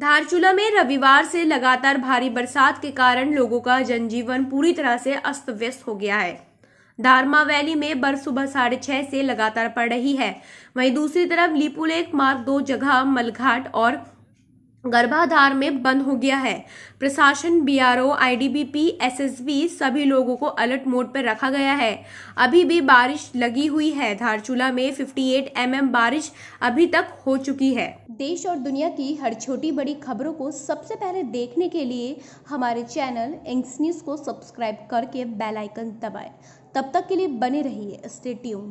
धारचूला में रविवार से लगातार भारी बरसात के कारण लोगों का जनजीवन पूरी तरह से अस्त व्यस्त हो गया है धारमा वैली में बर्फ सुबह साढ़े छह से लगातार पड़ रही है वहीं दूसरी तरफ लीपुलेक मार्ग दो जगह मलघाट और गर्भाधार में बंद हो गया है प्रशासन बीआरओ, आईडीबीपी, एसएसबी सभी लोगों को अलर्ट मोड पर रखा गया है अभी भी बारिश लगी हुई है धारचूला में 58 एम बारिश अभी तक हो चुकी है देश और दुनिया की हर छोटी बड़ी खबरों को सबसे पहले देखने के लिए हमारे चैनल इंग्स न्यूज को सब्सक्राइब करके बेलाइकन दबाए तब तक के लिए बने रहिए स्टेट्यून